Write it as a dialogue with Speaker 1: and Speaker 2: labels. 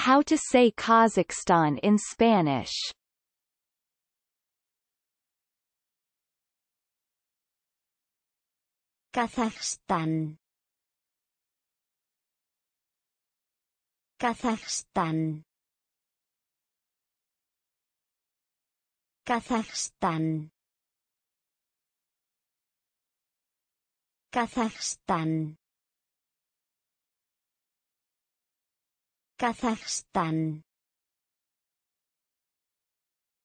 Speaker 1: How to say Kazakhstan in Spanish
Speaker 2: Kazakhstan Kazakhstan Kazakhstan Kazakhstan Kazajstán